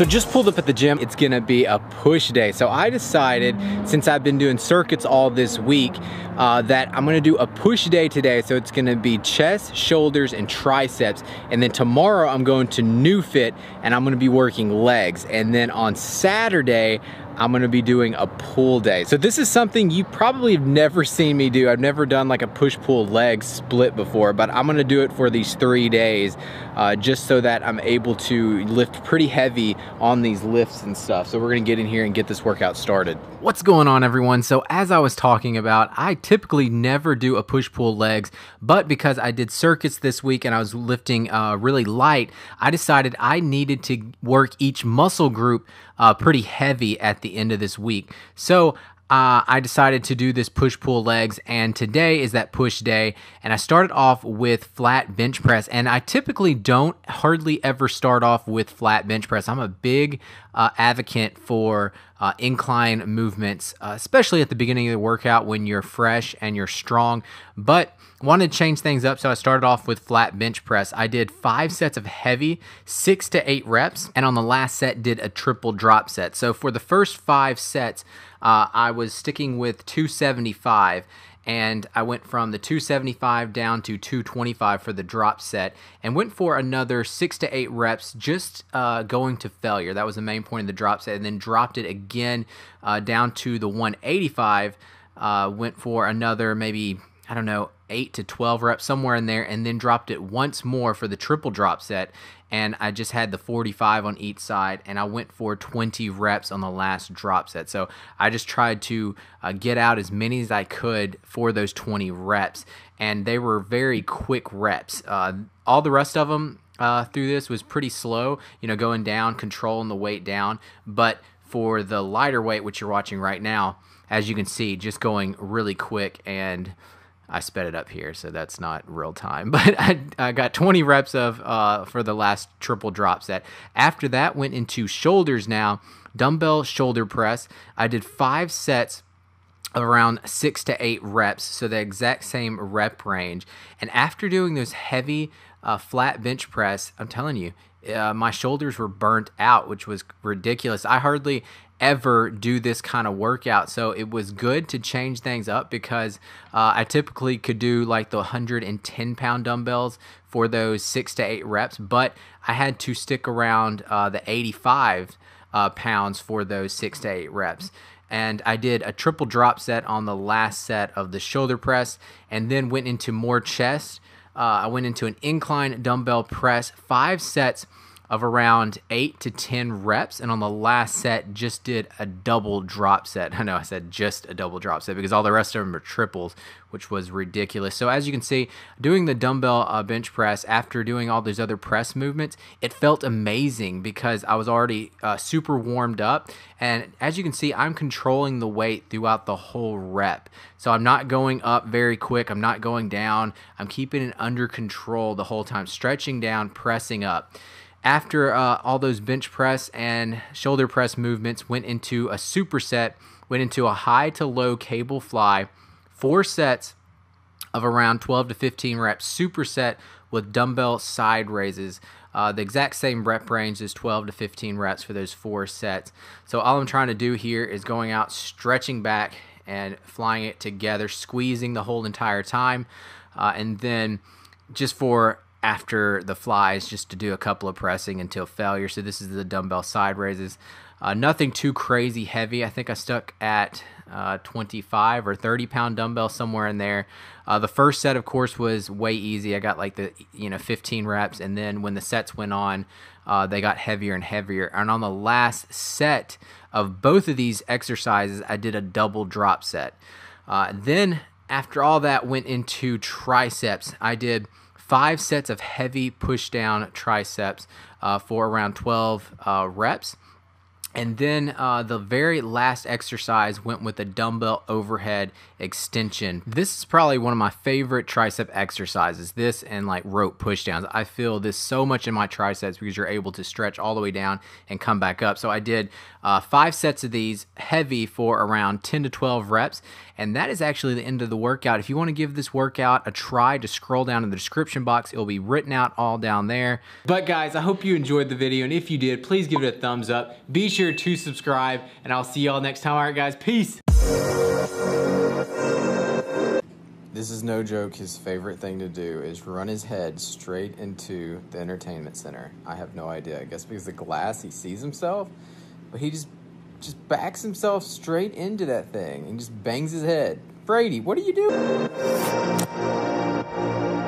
So just pulled up at the gym. It's gonna be a push day. So I decided, since I've been doing circuits all this week, uh, that I'm gonna do a push day today. So it's gonna be chest, shoulders, and triceps. And then tomorrow I'm going to New Fit and I'm gonna be working legs. And then on Saturday, I'm gonna be doing a pull day. So this is something you probably have never seen me do. I've never done like a push-pull leg split before, but I'm gonna do it for these three days uh, just so that I'm able to lift pretty heavy on these lifts and stuff. So we're gonna get in here and get this workout started. What's going on everyone? So as I was talking about, I typically never do a push-pull legs, but because I did circuits this week and I was lifting uh, really light, I decided I needed to work each muscle group uh, pretty heavy at the end of this week. So uh, I decided to do this push pull legs, and today is that push day. And I started off with flat bench press, and I typically don't hardly ever start off with flat bench press. I'm a big uh, advocate for uh, incline movements, uh, especially at the beginning of the workout when you're fresh and you're strong. But wanted to change things up, so I started off with flat bench press. I did five sets of heavy, six to eight reps, and on the last set did a triple drop set. So for the first five sets, uh, I was sticking with 275 and I went from the 275 down to 225 for the drop set and went for another six to eight reps just uh, going to failure. That was the main point of the drop set, and then dropped it again uh, down to the 185. Uh, went for another maybe I don't know, eight to 12 reps, somewhere in there, and then dropped it once more for the triple drop set. And I just had the 45 on each side, and I went for 20 reps on the last drop set. So I just tried to uh, get out as many as I could for those 20 reps. And they were very quick reps. Uh, all the rest of them uh, through this was pretty slow, you know, going down, controlling the weight down. But for the lighter weight, which you're watching right now, as you can see, just going really quick and I sped it up here, so that's not real time. But I, I got 20 reps of uh, for the last triple drop set. After that, went into shoulders now, dumbbell shoulder press. I did five sets around six to eight reps, so the exact same rep range. And after doing those heavy uh, flat bench press, I'm telling you, uh, my shoulders were burnt out, which was ridiculous. I hardly ever do this kind of workout. So it was good to change things up because uh, I typically could do like the 110 pound dumbbells for those six to eight reps, but I had to stick around uh, the 85 uh, pounds for those six to eight reps and I did a triple drop set on the last set of the shoulder press and then went into more chest uh, I went into an incline dumbbell press, five sets of around eight to 10 reps. And on the last set, just did a double drop set. I know I said just a double drop set because all the rest of them are triples, which was ridiculous. So, as you can see, doing the dumbbell uh, bench press after doing all those other press movements, it felt amazing because I was already uh, super warmed up. And as you can see, I'm controlling the weight throughout the whole rep. So, I'm not going up very quick, I'm not going down, I'm keeping it under control the whole time, stretching down, pressing up after uh, all those bench press and shoulder press movements went into a superset, went into a high to low cable fly, four sets of around 12 to 15 reps superset with dumbbell side raises. Uh, the exact same rep range is 12 to 15 reps for those four sets. So all I'm trying to do here is going out, stretching back, and flying it together, squeezing the whole entire time, uh, and then just for after the flies just to do a couple of pressing until failure. So this is the dumbbell side raises. Uh, nothing too crazy heavy. I think I stuck at uh, 25 or 30 pound dumbbell somewhere in there. Uh, the first set, of course, was way easy. I got like the you know 15 reps, and then when the sets went on, uh, they got heavier and heavier. And on the last set of both of these exercises, I did a double drop set. Uh, then after all that went into triceps. I did five sets of heavy push down triceps uh, for around 12 uh, reps. And then uh, the very last exercise went with a dumbbell overhead extension. This is probably one of my favorite tricep exercises. This and like rope pushdowns. I feel this so much in my triceps because you're able to stretch all the way down and come back up. So I did uh, five sets of these heavy for around 10 to 12 reps. And that is actually the end of the workout. If you want to give this workout a try, just scroll down in the description box. It'll be written out all down there. But guys, I hope you enjoyed the video. And if you did, please give it a thumbs up. Be sure sure to subscribe and I'll see y'all next time. All right, guys, peace. This is no joke. His favorite thing to do is run his head straight into the entertainment center. I have no idea. I guess because the glass, he sees himself, but he just just backs himself straight into that thing and just bangs his head. Brady, what are you doing?